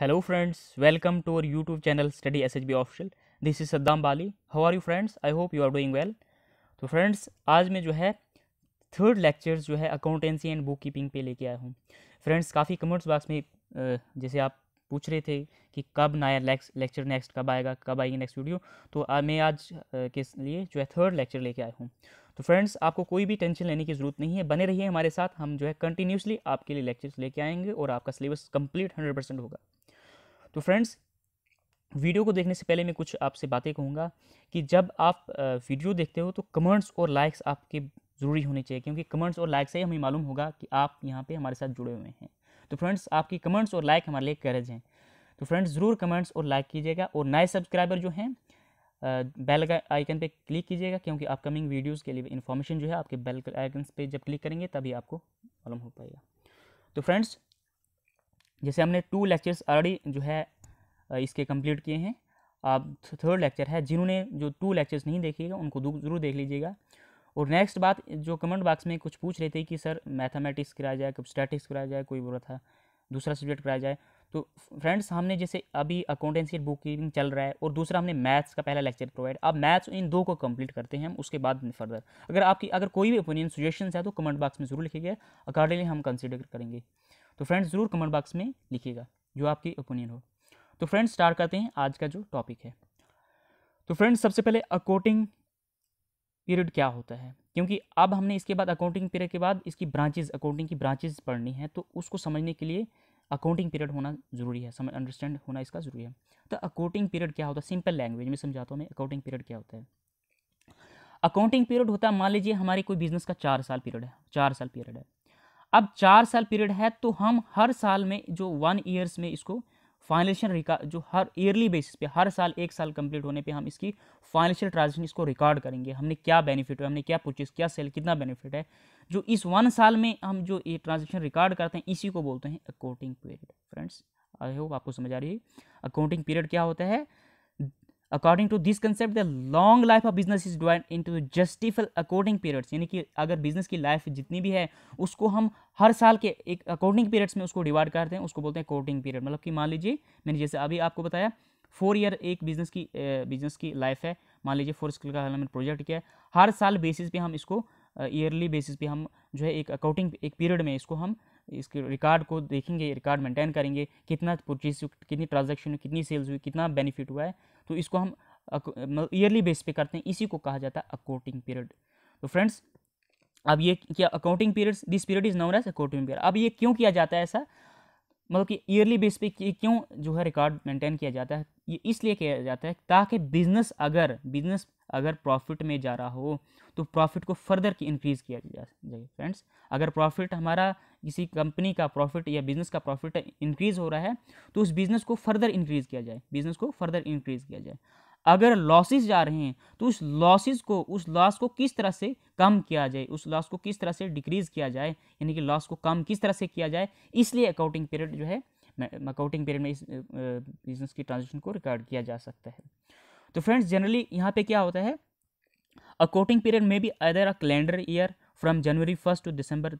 hello friends welcome to our YouTube channel study S H B official this is Saddam Bali how are you friends I hope you are doing well तो friends आज मैं जो है third lecture जो है accountancy and book keeping पे लेके आया हूँ फ्रेंड्स काफ़ी कमेंट्स बॉक्स में जैसे आप पूछ रहे थे कि कब नया लेक्चर नेक्स्ट कब आएगा कब आएगी नेक्स्ट वीडियो तो आ, मैं आज के लिए जो है थर्ड लेक्चर लेके आया हूँ तो फ्रेंड्स आपको कोई भी टेंशन लेने की ज़रूरत नहीं है बने रहिए हमारे साथ हम जो है कंटिन्यूसली आपके लिए लेक्चर्स लेके आएंगे और आपका सिलेबस कंप्लीट हंड्रेड परसेंट होगा तो फ्रेंड्स वीडियो को देखने से पहले मैं कुछ आपसे बातें कहूँगा कि जब आप वीडियो देखते हो तो कमेंट्स और लाइक्स आपके ज़रूरी होने चाहिए क्योंकि कमेंट्स और लाइक्स से ही हमें मालूम होगा कि आप यहाँ पे हमारे साथ जुड़े हुए हैं तो फ्रेंड्स आपकी कमेंट्स और लाइक हमारे लिए करज हैं तो फ्रेंड्स ज़रूर कमेंट्स और लाइक कीजिएगा और नए सब्सक्राइबर जो हैं बेल का आइकन पर क्लिक कीजिएगा क्योंकि अपकमिंग वीडियोज़ के लिए इन्फॉर्मेशन जो है आपके बेल आइकन पर जब क्लिक करेंगे तभी आपको मालूम हो पाएगा तो फ्रेंड्स जैसे हमने टू लेक्चर्स ऑलरेडी जो है इसके कंप्लीट किए हैं अब थर्ड लेक्चर है जिन्होंने जो टू लेक्चर्स नहीं देखेगा उनको ज़रूर देख लीजिएगा और नेक्स्ट बात जो कमेंट बॉक्स में कुछ पूछ रहे थे कि सर मैथमेटिक्स कराया जाए कब स्टैटिक्स कराया जाए कोई बोला था दूसरा सब्जेक्ट कराया जाए तो फ्रेंड्स हमने जैसे अभी अकाउंटेंसी बुक कीपिंग चल रहा है और दूसरा हमने मैथ्स का पहला लेक्चर प्रोवाइड अब मैथ्स इन दो को कंप्लीट करते हैं हम उसके बाद फर्दर अगर आपकी अगर कोई भी ओपिनियन सुजेशन है तो कमेंट बॉक्स में जरूर लिखिएगा अकॉर्डिंगली हम कंसिडर करेंगे तो फ्रेंड्स ज़रूर कमेंट बॉक्स में लिखिएगा जो आपकी ओपिनियन हो तो फ्रेंड्स स्टार्ट करते हैं आज का जो टॉपिक है तो फ्रेंड्स सबसे पहले अकाउंटिंग पीरियड क्या होता है क्योंकि अब हमने इसके बाद अकाउंटिंग पीरियड के बाद इसकी ब्रांचेज अकाउंटिंग की ब्रांचेज पढ़नी है तो उसको समझने के लिए अकाउंटिंग पीरियड होना जरूरी है समझ अंडरस्टैंड होना इसका जरूरी है तो अकाउंटिंग पीरियड क्या होता है सिंपल लैंग्वेज में समझाता हूँ मैं अकाउंटिंग पीरियड क्या होता है अकाउंटिंग पीरियड होता है मान लीजिए हमारे कोई बिजनेस का चार साल पीरियड है चार साल पीरियड है अब चार साल पीरियड है तो हम हर साल में जो वन ईयर्स में इसको फाइनेंशियल रिकॉर्ड जो हर ईयरली बेसिस पे हर साल एक साल कंप्लीट होने पे हम इसकी फाइनेंशियल ट्रांजेक्शन इसको रिकॉर्ड करेंगे हमने क्या बेनिफिट है हमने क्या परचेज क्या सेल कितना बेनिफिट है जो इस वन साल में हम जो ये ट्रांजेक्शन रिकॉर्ड करते हैं इसी को बोलते हैं accounting period friends I hope आपको समझ आ रही है अकाउंटिंग पीरियड क्या होता है according to this concept the long life of business is divide to justifiable according periods यानी कि अगर बिजनेस की लाइफ जितनी भी है उसको हम हर साल के एक अकॉर्डिंग पीरियड्स में उसको डिवाइड करते हैं उसको बोलते हैं अकॉर्डिंग पीरियड मतलब कि मान लीजिए मैंने जैसे अभी आपको बताया फोर ईयर एक बिजनेस की बिजनेस की लाइफ है मान लीजिए फोर स्किल का हमने प्रोजेक्ट किया है हर साल बेसिस पे हम इसको ईयरली बेसिस पे हम जो है एक अकाउंटिंग एक पीरियड में इसको हम इसके रिकॉर्ड को देखेंगे रिकॉर्ड मेंटेन करेंगे कितना परचेज कितनी ट्रांजेक्शन हुई कितनी सेल्स हुई कितना बेनिफिट हुआ है तो इसको हम ईयरली मतलब बेस पे करते हैं इसी को कहा जाता है अकाउंटिंग पीरियड तो फ्रेंड्स अब ये क्या accounting periods this period is known as accounting period अब ये क्यों किया जाता है ऐसा मतलब कि ईयरली बेस पे क्यों जो है रिकॉर्ड मेंटेन किया जाता है ये इसलिए किया जाता है ताकि बिजनेस अगर बिजनेस अगर प्रॉफिट में जा रहा हो तो प्रॉफिट को फर्दर की इंक्रीज़ किया जाए फ्रेंड्स अगर प्रॉफिट हमारा किसी कंपनी का प्रॉफिट या बिज़नेस का प्रॉफिट इंक्रीज़ हो रहा है तो उस बिज़नेस को फर्दर इंक्रीज़ किया जाए बिज़नेस को फर्दर इंक्रीज़ किया जाए अगर लॉसेस जा रहे हैं तो उस लॉसेस को उस लॉस को किस तरह से कम किया जाए उस लॉस को किस तरह से डिक्रीज़ किया जाए यानी कि लॉस को कम किस तरह से किया जाए इसलिए अकाउंटिंग पीरियड जो है अकाउंटिंग पीरियड में इस बिजनेस की ट्रांजेक्शन को रिकॉर्ड किया जा सकता है तो फ्रेंड्स जनरली यहाँ पे क्या होता है अ कोटिंग पीरियड में be either a calendar year from January first to December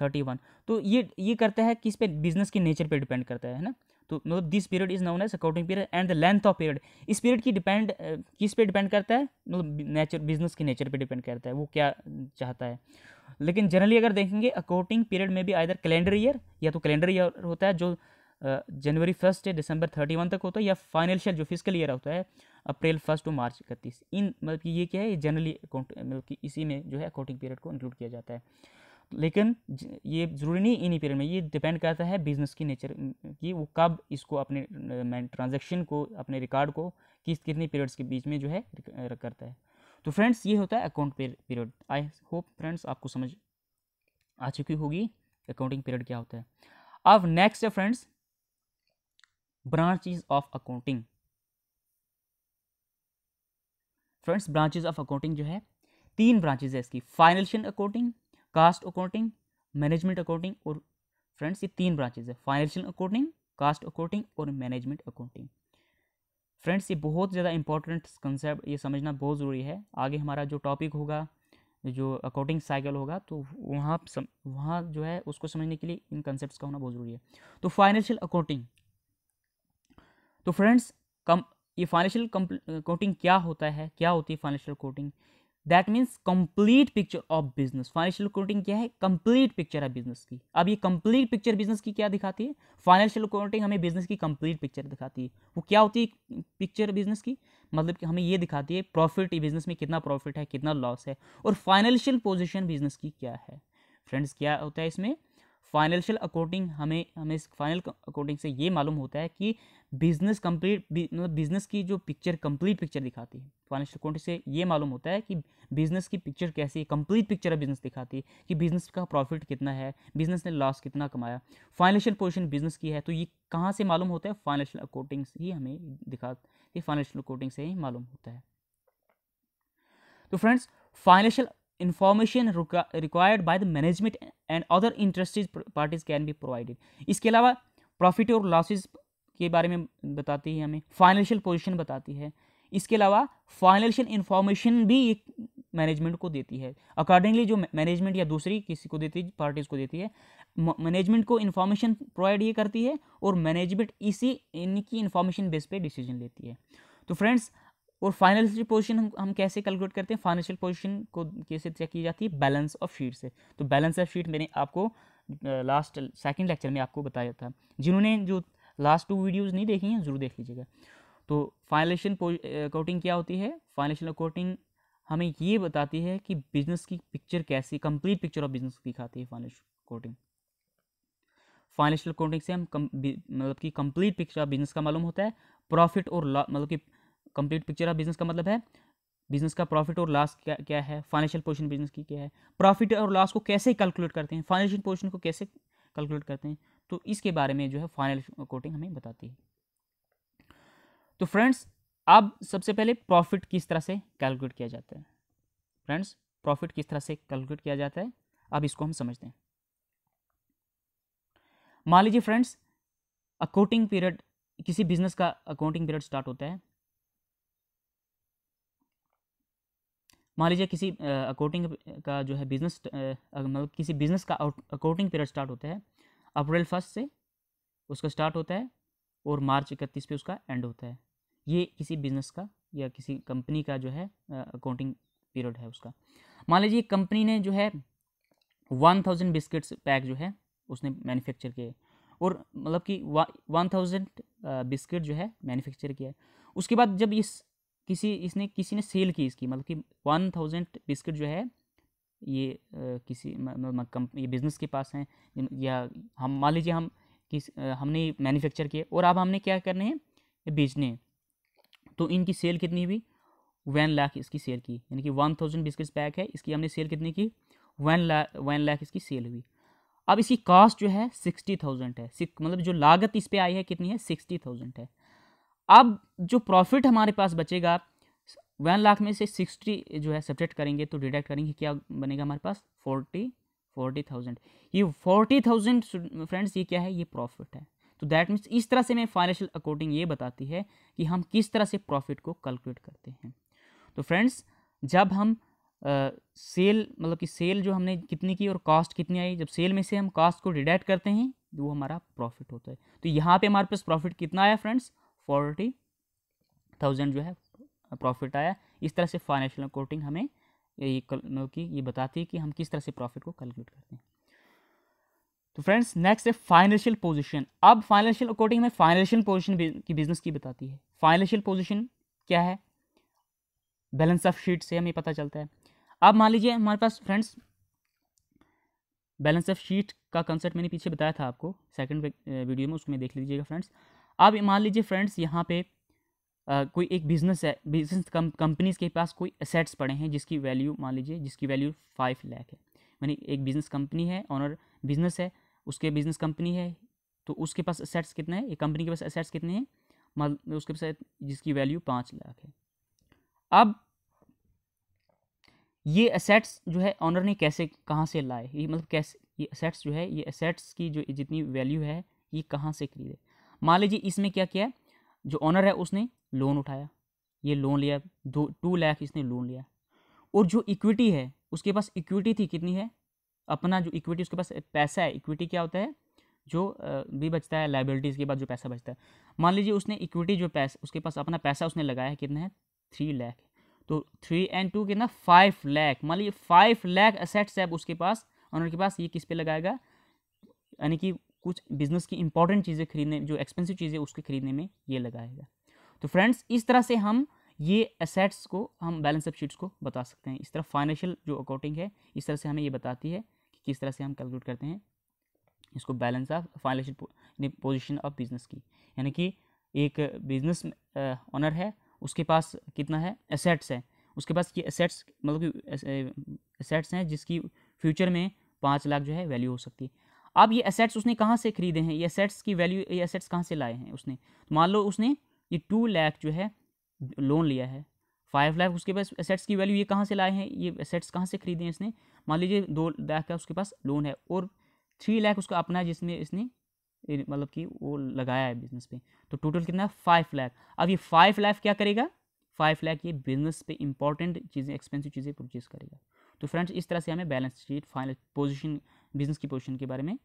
thirty one तो ये ये करता है किस पे बिजनेस के नेचर पे डिपेंड करता है ना तो मतलब this period is known as accounting period and the length of period इस पीरियड की डिपेंड किस पे डिपेंड करता है मतलब नेचर बिजनेस के नेचर पे डिपेंड करता है वो क्या चाहता है लेकिन जनरली अगर देखेंगे अकाउंटिंग पीरियड में भी आइर कैलेंडर ईयर या तो कैलेंडर ईयर होता है जो जनवरी फर्स्ट से दिसंबर थर्टी वन तक होता है या फाइनेंशियल जो फिजिकल ईयर होता है अप्रैल फर्स्ट टू मार्च इकतीस इन मतलब कि ये क्या है ये जनरली अकाउंट मतलब कि इसी में जो है अकाउंटिंग पीरियड को इंक्लूड किया जाता है लेकिन ये ज़रूरी नहीं इन्हीं पीरियड में ये डिपेंड करता है बिजनेस की नेचर कि वो कब इसको अपने ट्रांजेक्शन को अपने रिकॉर्ड को किस कितने पीरियड्स के बीच में जो है करता है तो फ्रेंड्स ये होता है account period I hope friends आपको समझ आ चुकी होगी अकाउंटिंग पीरियड क्या होता है अब नेक्स्ट है friends branches of accounting friends branches of accounting जो है तीन ब्रांचेज है इसकी financial accounting cost accounting management accounting और फ्रेंड्स ये तीन ब्रांचेज है फाइनेंशियल अकाउंटिंग कास्ट अकाउंटिंग और मैनेजमेंट अकाउंटिंग फ्रेंड्स ये बहुत ज़्यादा इंपॉर्टेंट कंसेप्ट ये समझना बहुत ज़रूरी है आगे हमारा जो टॉपिक होगा जो अकाउंटिंग साइकिल होगा तो वहाँ सम, वहाँ जो है उसको समझने के लिए इन कंसेप्ट का होना बहुत ज़रूरी है तो फाइनेंशियल अकाउंटिंग तो फ्रेंड्स कम ये फाइनेंशियल कोटिंग क्या होता है क्या होती है financial accounting that means complete picture of business financial accounting क्या है कंप्लीट पिक्चर है बिजनेस की अब ये कंप्लीट पिक्चर बिजनेस की क्या दिखाती है फाइनेंशियल कोटिंग हमें बिजनेस की कंप्लीट पिक्चर दिखाती है वो क्या होती है पिक्चर बिजनेस की मतलब कि हमें ये दिखाती है प्रॉफिट बिजनेस में कितना प्रॉफिट है कितना लॉस है और फाइनेंशियल पोजिशन बिजनेस की क्या है फ्रेंड्स क्या होता है इसमें फाइनेंशियल अकाउंटिंग हमें हमें इस फाइनल अकाउंटिंग से ये मालूम होता है कि बिजनेस कंप्लीट मतलब बिजनेस की जो पिक्चर कंप्लीट पिक्चर दिखाती है फाइनेंशियल अकाउंटिंग से ये मालूम होता है कि बिजनेस की पिक्चर कैसी है कंप्लीट पिक्चर ऑफ बिजनेस दिखाती है कि बिजनेस का प्रॉफिट कितना है बिजनेस ने लॉस कितना कमाया फाइनेंशियल पोजिशन बिजनेस की है तो ये कहाँ से मालूम होता है फाइनेंशियल अकाउंटिंग ही हमें दिखा ये फाइनेंशियल अकाउंटिंग से ही मालूम होता है तो friends financial information required by the management and other interested parties can be provided इसके अलावा प्रॉफिट और लॉसेज के बारे में बताती है हमें फाइनेंशियल पोजिशन बताती है इसके अलावा फाइनेंशियल इन्फॉर्मेशन भी एक मैनेजमेंट को देती है अकॉर्डिंगली जो मैनेजमेंट या दूसरी किसी को देती है पार्टीज को देती है मैनेजमेंट को इन्फॉर्मेशन प्रोवाइड ये करती है और मैनेजमेंट इसी इनकी इन्फॉर्मेशन बेस पे डिसीजन लेती है तो फ्रेंड्स और फाइनेंशियल पोजीशन हम हम कैसे कैलकुलेट करते हैं फाइनेंशियल पोजीशन को कैसे चेक की जाती है बैलेंस ऑफ शीट से तो बैलेंस ऑफ शीट मैंने आपको लास्ट सेकंड लेक्चर में आपको बताया था जिन्होंने जो लास्ट टू वीडियोस नहीं देखी हैं ज़रूर देख लीजिएगा तो फाइनेंशियल अकाउंटिंग क्या होती है फाइनेंशियल अकाउंटिंग हमें ये बताती है कि बिजनेस की पिक्चर कैसी कंप्लीट पिक्चर ऑफ बिजनेस दिखाती है फाइनेंशियल कोटिंग फाइनेंशियल अकाउंटिंग से हम मतलब कि कंप्लीट पिक्चर ऑफ बिजनेस का मालूम होता है प्रॉफिट और मतलब कि कंप्लीट पिक्चर ऑफ बिजनेस का मतलब है बिजनेस का प्रॉफिट और लॉस क्या क्या है फाइनेंशियल पोजिशन बिजनेस की क्या है प्रॉफिट और लॉस को कैसे कैलकुलेट करते हैं फाइनेंशियल पोजिशन को कैसे कैलकुलेट करते हैं तो इसके बारे में जो है फाइनल कोटिंग हमें बताती है तो फ्रेंड्स अब सबसे पहले प्रॉफिट किस तरह से कैलकुलेट किया जाता है फ्रेंड्स प्रॉफिट किस तरह से कैलकुलेट किया जाता है अब इसको हम समझते हैं मान लीजिए फ्रेंड्स अकाउंटिंग पीरियड किसी बिजनेस का अकाउंटिंग पीरियड स्टार्ट होता है मान लीजिए किसी अकाउंटिंग का जो है बिजनेस मतलब किसी बिजनेस का अकाउंटिंग पीरियड स्टार्ट होता है अप्रैल फर्स्ट से उसका स्टार्ट होता है और मार्च इकतीस पे उसका एंड होता है ये किसी बिजनेस का या किसी कंपनी का जो है अकाउंटिंग पीरियड है उसका मान लीजिए कंपनी ने जो है वन थाउजेंड बिस्किट्स पैक जो है उसने मैन्युफैक्चर किए और मतलब कि वन थाउजेंड बिस्किट जो है मैन्युफैक्चर किया है उसके बाद जब इस किसी इसने किसी ने सेल की इसकी मतलब कि वन थाउजेंड बिस्किट जो है ये आ, किसी कम ये बिज़नेस के पास हैं या हम मान लीजिए हम किस आ, हमने मैन्युफैक्चर किए और अब हमने क्या करने हैं बेचने हैं तो इनकी सेल कितनी हुई वन लाख इसकी सेल की यानी कि वन थाउजेंड बिस्किट पैक है इसकी हमने सेल कितनी की वन लाख वन लाख इसकी सेल हुई अब इसकी कास्ट जो है सिक्सटी थाउजेंड है मतलब जो लागत इस पर आई है कितनी है सिक्सटी थाउजेंड है अब जो प्रॉफिट हमारे पास बचेगा वन लाख में से सिक्सटी जो है सब्जेक्ट करेंगे तो डिडक्ट करेंगे क्या बनेगा हमारे पास फोर्टी फोर्टी थाउजेंड ये फोर्टी थाउजेंड फ्रेंड्स ये क्या है ये प्रॉफिट है तो दैट मीन्स इस तरह से मैं फाइनेंशियल अकाउंटिंग ये बताती है कि हम किस तरह से प्रॉफिट को कैलकुलेट करते हैं तो फ्रेंड्स जब हम सेल मतलब कि सेल जो हमने कितनी की और कॉस्ट कितनी आई जब सेल में से हम कॉस्ट को डिडक्ट करते हैं वो हमारा प्रॉफिट होता है तो यहाँ पे हमारे पास प्रॉफिट कितना आया फ्रेंड्स फोर्टी थाउजेंड जो है प्रॉफिट आया इस तरह से फाइनेंशियल अकाउंटिंग हमें ये की मतलब ये बताती है कि हम किस तरह से प्रॉफिट को कैलकुलेट करते हैं तो फ्रेंड्स नेक्स्ट है फाइनेंशियल पोजीशन अब फाइनेंशियल अकॉर्डिंग हमें फाइनेंशियल पोजीशन की बिजनेस की बताती है फाइनेंशियल पोजीशन क्या है बैलेंस ऑफ शीट से हमें पता चलता है अब मान लीजिए हमारे पास फ्रेंड्स बैलेंस ऑफ शीट का कंसेप्ट मैंने पीछे बताया था आपको सेकंड वीडियो में उसमें देख लीजिएगा फ्रेंड्स अब मान लीजिए फ्रेंड्स यहाँ पे आ, कोई एक बिजनेस है बिजनेस कंपनीज के पास कोई असेट्स पड़े हैं जिसकी वैल्यू मान लीजिए जिसकी वैल्यू फाइव लाख है मैंने एक बिजनेस कंपनी है ऑनर बिजनेस है उसके बिजनेस कंपनी है तो उसके पास असेट्स कितने हैं एक कंपनी के पास असेट्स कितने हैं उसके पास जिसकी वैल्यू पाँच लाख है अब ये असेट्स जो है ऑनर ने कैसे कहाँ से लाए ये मतलब कैसे ये असेट्स जो है ये असेट्स की जो जितनी वैल्यू है ये कहाँ से खरीदे मान लीजिए इसमें क्या किया जो ऑनर है उसने लोन उठाया ये लोन लिया दो टू लाख इसने लोन लिया और जो इक्विटी है उसके पास इक्विटी थी कितनी है अपना जो इक्विटी उसके पास पैसा है इक्विटी क्या होता है जो भी बचता है लाइबिलिटीज़ के बाद जो पैसा बचता है मान लीजिए उसने इक्विटी जो पैसा उसके पास अपना पैसा उसने लगाया है कितना है थ्री लैख तो थ्री एंड टू कितना फाइव लैख मान लीजिए फाइव लैख असेट्स है उसके पास ऑनर के पास ये किस पे लगाएगा यानी कि कुछ बिजनेस की इंपॉर्टेंट चीज़ें खरीदने जो एक्सपेंसिव चीज़ें उसके खरीदने में ये लगाएगा तो फ्रेंड्स इस तरह से हम ये एसेट्स को हम बैलेंस ऑफ शीट्स को बता सकते हैं इस तरह फाइनेंशियल जो अकाउंटिंग है इस तरह से हमें ये बताती है कि किस तरह से हम कैलकुलेट करते हैं इसको balance of financial position of business की यानी कि एक बिजनेस ऑनर है उसके पास कितना है एसेट्स है उसके पास ये एसेट्स मतलब कि एसेट्स हैं जिसकी फ्यूचर में पाँच लाख जो है वैल्यू हो सकती है अब ये एसेट्स उसने कहाँ से खरीदे हैं ये एसेट्स की वैल्यू ये असेट्स कहाँ से लाए हैं उसने तो मान लो उसने ये टू लैख जो है लोन लिया है फाइव लाख उसके पास एसेट्स की वैल्यू ये कहाँ से लाए हैं ये असेट्स कहाँ से खरीदे हैं इसने मान लीजिए दो लाख का उसके पास लोन है और थ्री लाख उसका अपना है जिसमें इसने मतलब कि वो लगाया है बिजनेस पे तो टोटल कितना फाइव लाख अब ये फाइव लाख क्या करेगा फाइव लाख ये बिजनेस पे इंपॉर्टेंट चीज़ें एक्सपेंसिव चीज़ें परचेज करेगा तो फ्रेंड्स इस तरह से हमें balance sheet final position business की पोजिशन के बारे में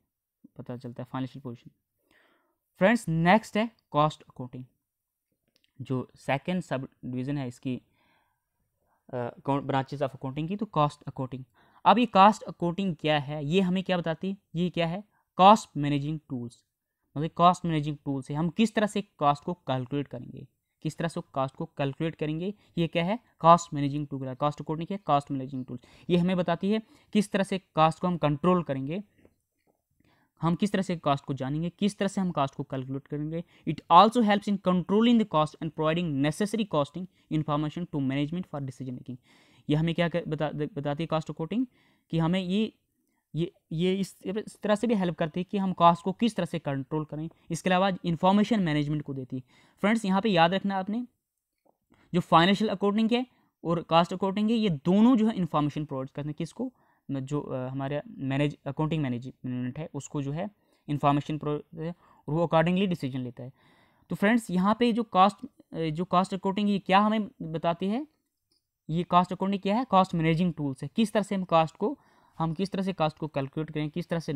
पता चलता है फाइनेंशियल पोजिशन फ्रेंड्स नेक्स्ट है कॉस्ट अकाउंटिंग जो सेकेंड सब डिवीज़न है इसकी ब्रांचेज ऑफ अकाउंटिंग की तो कॉस्ट अकाउंटिंग अब ये कॉस्ट अकाउंटिंग क्या है ये हमें क्या बताती है ये क्या है कॉस्ट मैनेजिंग टूल्स मतलब कॉस्ट मैनेजिंग टूल्स से हम किस तरह से कॉस्ट को कैलकुलेट करेंगे किस तरह से कास्ट को कैलकुलेट करेंगे ये क्या है कास्ट मैनेजिंग टूल है कास्ट नहीं है कास्ट मैनेजिंग टूल ये हमें बताती है किस तरह से कास्ट को हम कंट्रोल करेंगे हम किस तरह से कास्ट को जानेंगे किस तरह से हम कास्ट को कैलकुलेट करेंगे it also helps in controlling the cost and providing necessary costing information to management for decision making ये हमें क्या बता बताती है कास्ट अकॉर्डिंग कि हमें ये ये ये इस तरह से भी हेल्प करती है कि हम कॉस्ट को किस तरह से कंट्रोल करें इसके अलावा इन्फॉर्मेशन मैनेजमेंट को देती है फ्रेंड्स यहाँ पे याद रखना आपने जो फाइनेंशियल अकाउंटिंग है और कास्ट अकाउंटिंग है ये दोनों जो है इन्फॉर्मेशन प्रोवाइड करते हैं किसको जो हमारे मैनेज अकाउंटिंग मैनेजमेंट है उसको जो है इन्फॉर्मेशन और वो अकॉर्डिंगली डिसीजन लेता है तो फ्रेंड्स यहाँ पे जो कास्ट जो कास्ट अकाउंटिंग ये क्या हमें बताती है ये कास्ट अकाउंटिंग क्या है कास्ट मैनेजिंग टूल्स है किस तरह से हम कास्ट को हम किस तरह से कास्ट को कैलकुलेट करें किस तरह से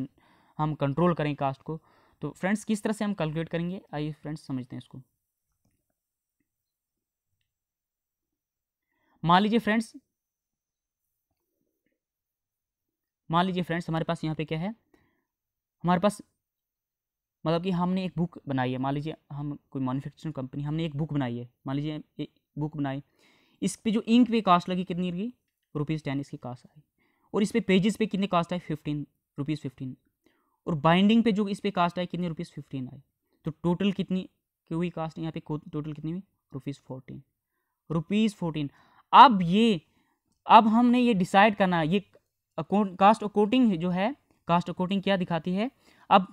हम कंट्रोल करें कास्ट को तो फ्रेंड्स किस तरह से हम कैलकुलेट करेंगे आइए फ्रेंड्स समझते हैं इसको मान लीजिए फ्रेंड्स मान लीजिए फ्रेंड्स हमारे पास यहाँ पे क्या है हमारे पास मतलब कि हमने एक बुक बनाई है मान लीजिए हम कोई मैन्युफैक्चरिंग कंपनी हमने एक बुक बनाई है मान लीजिए एक बुक बनाई इस पे जो इंक पे कास्ट लगी कितनी लगी रुपीज़ टेन इसकी कास्ट आई और इस पर पे पेजेस पे कितने कास्ट आए फिफ्टीन रुपीज़ फिफ्टीन और बाइंडिंग पे जो इस पे कास्ट आए कितने रुपीज़ फिफ्टीन आए तो टोटल कितनी की हुई कास्ट यहाँ पे टोटल कितनी हुई रुपीज़ फोर्टीन रुपीज़ फोर्टीन अब ये अब हमने ये डिसाइड करना ये कास्ट अकोटिंग जो है कास्ट अकोटिंग क्या दिखाती है अब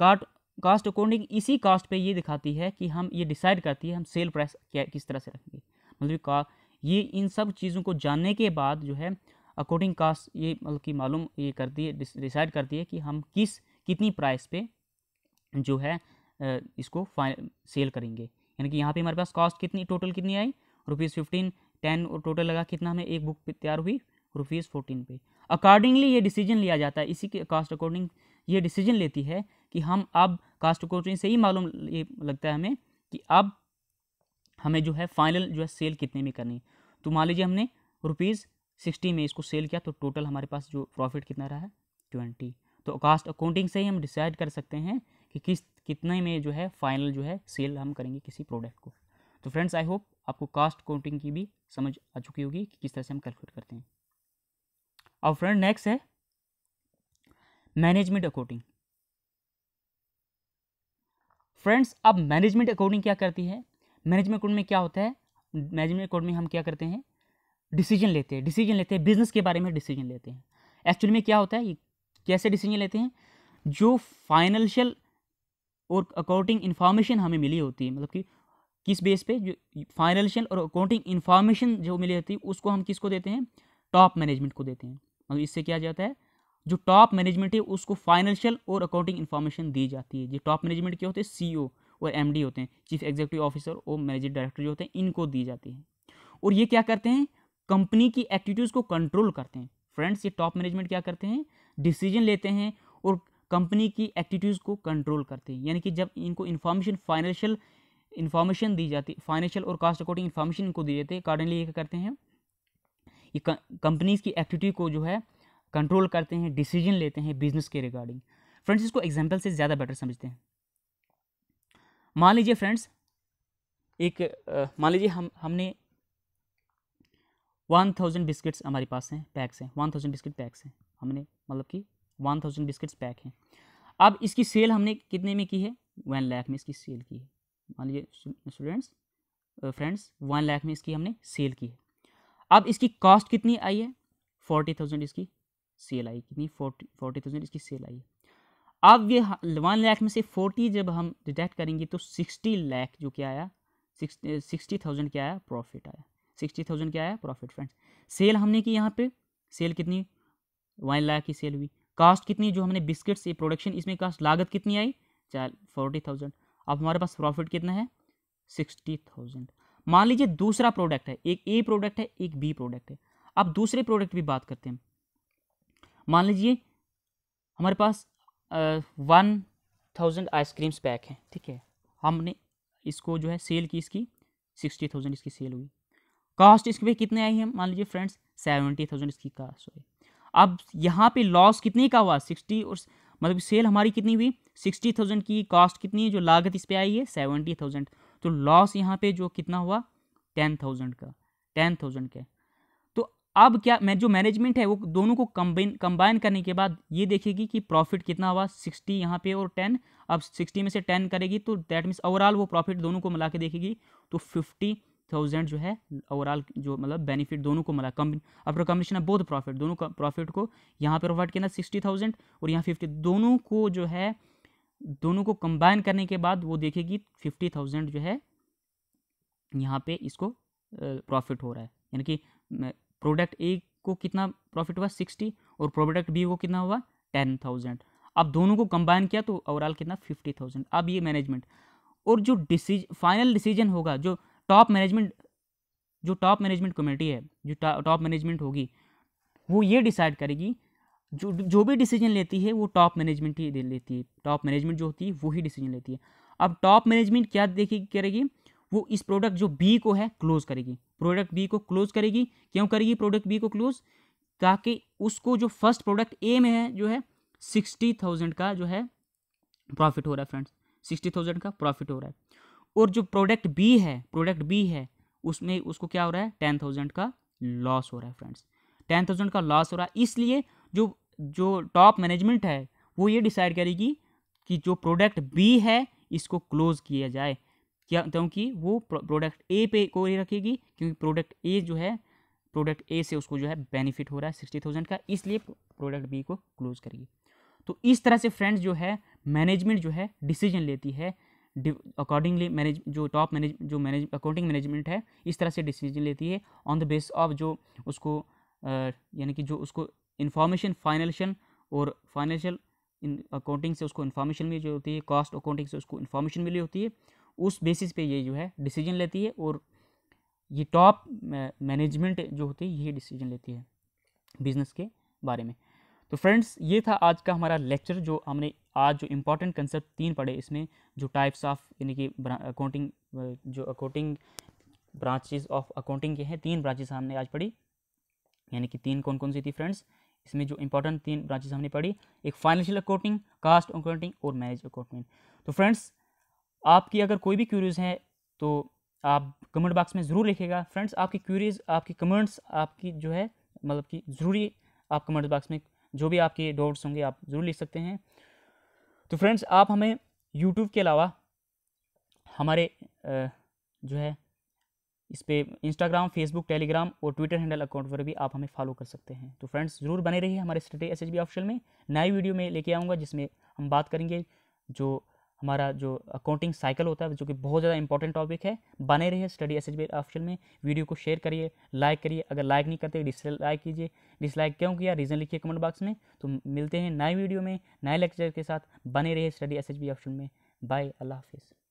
काट कास्ट अकॉर्डिंग इसी कास्ट पे ये दिखाती है कि हम ये डिसाइड करती है हम सेल प्राइस क्या किस तरह से रखेंगे मतलब ये इन सब चीज़ों को जानने के बाद जो है अकॉर्डिंग कास्ट ये मतलब कि मालूम ये करती है डिसाइड करती है कि हम किस कितनी प्राइस पे जो है इसको सेल करेंगे यानी कि यहाँ पे हमारे पास कॉस्ट कितनी टोटल कितनी आई रुपीज़ फिफ्टीन टेन और टोटल लगा कितना हमें एक बुक तैयार हुई रुपीज़ फोर्टीन पे अकॉर्डिंगली ये डिसीजन लिया जाता है इसी के कास्ट अकॉर्डिंग ये डिसीजन लेती है कि हम अब कास्ट अकॉर्डिंग से ही मालूम ये लगता है हमें कि अब हमें जो है फाइनल जो है सेल कितने में करनी तो मान लीजिए हमने रुपीज़ सिक्सटी में इसको सेल किया तो टोटल हमारे पास जो प्रॉफिट कितना रहा है ट्वेंटी तो कास्ट अकाउंटिंग से ही हम डिसाइड कर सकते हैं कि किस कितने में जो है फाइनल जो है सेल हम करेंगे किसी प्रोडक्ट को तो फ्रेंड्स आई होप आपको कास्ट अकाउंटिंग की भी समझ आ चुकी होगी कि किस तरह से हम कैलकुलेट करते हैं अब फ्रेंड नेक्स्ट है मैनेजमेंट अकाउंटिंग फ्रेंड्स अब मैनेजमेंट अकाउंटिंग क्या करती है मैनेजमेंट अकाउंट में क्या होता है मैनेजमेंट अकाउंट में हम क्या करते हैं डिसीजन लेते हैं डिसीजन लेते हैं बिजनेस के बारे में डिसीजन लेते हैं एक्चुअली में क्या होता है ये कैसे डिसीजन लेते हैं जो फाइनेंशियल और अकाउंटिंग इन्फॉर्मेशन हमें मिली होती है मतलब कि किस बेस पे जो फाइनेंशियल और अकाउंटिंग इन्फॉर्मेशन जो मिली होती है उसको हम किसको देते हैं टॉप मैनेजमेंट को देते हैं मतलब इससे क्या जाता है जो टॉप मैनेजमेंट है उसको फाइनेंशियल और अकाउंटिंग इन्फॉर्मेशन दी जाती है जो टॉप मैनेजमेंट क्या होते हैं सी और एम होते हैं चीफ एग्जीक्यूटिव ऑफिसर और मैनेजिंग डायरेक्टर जो होते हैं इनको दी जाती है और ये क्या करते हैं कंपनी की एक्टिविटीज़ को कंट्रोल करते हैं फ्रेंड्स ये टॉप मैनेजमेंट क्या करते हैं डिसीजन लेते हैं और कंपनी की एक्टिविटीज़ को कंट्रोल करते हैं यानी कि जब इनको इन्फॉर्मेशन फाइनेंशियल इन्फॉर्मेशन दी जाती है फाइनेंशियल और कास्ट अकॉर्डिंग इन्फॉर्मेशन इनको दी जाती है अकॉर्डिंगली ये करते हैं ये कंपनीज की एक्टिविटी को जो है कंट्रोल करते हैं डिसीजन लेते हैं बिजनेस के रिगार्डिंग फ्रेंड्स इसको एग्जाम्पल से ज़्यादा बेटर समझते हैं मान लीजिए फ्रेंड्स एक मान लीजिए हम हमने वन थाउजेंड बिस्किट्स हमारे पास हैं पैक्स हैं वन थाउजेंड बिस्किट पैक्स हैं हमने मतलब कि वन थाउजेंड बिस्किट्स पैक हैं अब इसकी सेल हमने कितने में की है वन लाख में इसकी सेल की है मान लीजिए स्टूडेंट्स फ्रेंड्स वन लाख में इसकी हमने सेल की है अब इसकी कॉस्ट कितनी आई है फोर्टी थाउजेंड इसकी सेल आई कितनी फोर्टी फोर्टी थाउजेंड इसकी सेल आई है अब ये वन लाख में से फोर्टी जब हम डिटेक्ट करेंगे तो सिक्सटी लाख जो क्या आया सिक्सटी थाउजेंड क्या आया प्रॉफिट आया सिक्सटी थाउजेंड क्या आया प्रॉफिट फ्रेंड्स सेल हमने की यहाँ पे सेल कितनी वन लाख की सेल हुई कास्ट कितनी जो हमने बिस्किट्स ये प्रोडक्शन इसमें कास्ट लागत कितनी आई चार फोर्टी थाउजेंड अब हमारे पास प्रॉफिट कितना है सिक्सटी थाउजेंड मान लीजिए दूसरा प्रोडक्ट है एक ए प्रोडक्ट है एक बी प्रोडक्ट है अब दूसरे प्रोडक्ट की बात करते हैं मान लीजिए हमारे पास वन थाउजेंड आइसक्रीम्स पैक हैं ठीक है हमने इसको जो है सेल की इसकी सिक्सटी थाउजेंड इसकी सेल हुई कास्ट इसके पे कितने आई है मान लीजिए फ्रेंड्स सेवेंटी थाउजेंड इसकी कास्ट हुई अब यहाँ पे लॉस कितने का हुआ सिक्सटी और मतलब सेल हमारी कितनी हुई सिक्सटी थाउजेंड की कॉस्ट कितनी है जो लागत इस पर आई है सेवेंटी थाउजेंड तो लॉस यहाँ पे जो कितना हुआ टेन थाउजेंड का टेन थाउजेंड का तो अब क्या मैं जो मैनेजमेंट है वो दोनों को कम्बाइन कम्बाइन करने के बाद ये देखेगी कि प्रॉफिट कितना हुआ सिक्सटी यहाँ पे और टेन अब सिक्सटी में से टेन करेगी तो दैट मीन्स ओवरऑल वो प्रॉफिट दोनों को मिला के देखेगी तो फिफ्टी थाउजेंड जो है ओवरऑल जो मतलब बेनिफिट दोनों को मिला company after commission of both profit दोनों का प्रॉफिट को यहाँ पर प्रोवाइड किया सिक्सटी थाउजेंड और यहाँ फिफ्टी दोनों को जो है दोनों को कंबाइन करने के बाद वो देखेगी फिफ्टी थाउजेंड जो है यहाँ पे इसको प्रॉफिट हो रहा है यानी कि प्रोडक्ट ए को कितना प्रॉफिट हुआ सिक्सटी और प्रोडक्ट बी को कितना हुआ टेन थाउजेंड अब दोनों को कंबाइन किया तो ओवरऑल कितना फिफ्टी थाउजेंड अब ये मैनेजमेंट और जो डिसीज फाइनल डिसीजन होगा जो टॉप मैनेजमेंट जो टॉप मैनेजमेंट कमेटी है जो टॉप मैनेजमेंट होगी वो ये डिसाइड करेगी जो जो भी डिसीजन लेती है वो टॉप मैनेजमेंट ही लेती है टॉप मैनेजमेंट जो होती है वही डिसीजन लेती है अब टॉप मैनेजमेंट क्या देखेगी करेगी वो इस प्रोडक्ट जो बी को है क्लोज करेगी प्रोडक्ट बी को क्लोज करेगी क्यों करेगी प्रोडक्ट बी को क्लोज ताकि उसको जो फर्स्ट प्रोडक्ट ए में है जो है सिक्सटी थाउजेंड का जो है प्रॉफिट हो रहा है फ्रेंड्स सिक्सटी थाउजेंड का प्रॉफिट हो रहा है और जो प्रोडक्ट बी है प्रोडक्ट बी है उसमें उसको क्या हो रहा है टेन थाउजेंड का लॉस हो रहा है फ्रेंड्स टेन थाउजेंड का लॉस हो रहा है इसलिए जो जो टॉप मैनेजमेंट है वो ये डिसाइड करेगी कि जो प्रोडक्ट बी है इसको क्लोज किया जाए क्या क्योंकि वो प्रोडक्ट ए पे को ही रखेगी क्योंकि प्रोडक्ट ए जो है प्रोडक्ट ए से उसको जो है बेनिफिट हो रहा है सिक्सटी थाउजेंड का इसलिए प्रोडक्ट बी को क्लोज करेगी तो इस तरह से फ्रेंड्स जो है मैनेजमेंट जो है डिसीजन लेती है अकॉर्डिंगली मैनेज जो टॉप मैनेज जो मैनेज अकाउंटिंग मैनेजमेंट है इस तरह से डिसीजन लेती है ऑन द बेस ऑफ जो उसको यानी कि जो उसको इन्फॉर्मेशन फाइनेंशियल और फाइनेंशियल अकाउंटिंग से उसको इन्फॉर्मेशन मिली होती है कॉस्ट अकाउंटिंग से उसको इन्फॉर्मेशन मिली होती है उस बेसिस पे ये जो है डिसीजन लेती है और ये टॉप मैनेजमेंट जो होती है ये डिसीजन लेती है बिजनेस के बारे में तो फ्रेंड्स ये था आज का हमारा लेक्चर जो हमने आज जो इम्पोर्टेंट कंसेप्ट तीन पढ़े इसमें जो टाइप्स ऑफ यानी कि अकाउंटिंग जो अकाउंटिंग ब्रांचेस ऑफ अकाउंटिंग के हैं तीन ब्रांचेस हमने आज पढ़ी यानी कि तीन कौन कौन सी थी फ्रेंड्स इसमें जो इंपॉर्टेंट तीन ब्रांचेस हमने पढ़ी एक फाइनेंशियल अकाउंटिंग कास्ट अकाउंटिंग और मैनेज अकाउंटिंग तो फ्रेंड्स आपकी अगर कोई भी क्यूरीज हैं तो आप कमेंट बॉक्स में ज़रूर लिखेगा फ्रेंड्स आपकी क्यूरीज आपकी कमेंट्स आपकी जो है मतलब कि ज़रूरी आप कमेंट बॉक्स में जो भी आपके डाउट्स होंगे आप ज़रूर लिख सकते हैं तो फ्रेंड्स आप हमें यूट्यूब के अलावा हमारे जो है इस पर इंस्टाग्राम फेसबुक टेलीग्राम और ट्विटर हैंडल अकाउंट पर भी आप हमें फॉलो कर सकते हैं तो फ्रेंड्स ज़रूर बने रहिए हमारे study S H B option में नए वीडियो में लेके आऊँगा जिसमें हम बात करेंगे जो हमारा जो अकाउंटिंग साइकिल होता है जो कि बहुत ज़्यादा इंपॉर्टेंट टॉपिक है बने रहिए स्टडी एस एच ऑप्शन में वीडियो को शेयर करिए लाइक करिए अगर लाइक नहीं करते डिसलाइक कीजिए डिसलाइक क्यों किया रीज़न लिखिए कमेंट बॉक्स में तो मिलते हैं नए वीडियो में नए लेक्चर के साथ बने रहिए स्टडी एस एच ऑप्शन में बाय अल्लाह हाफिज़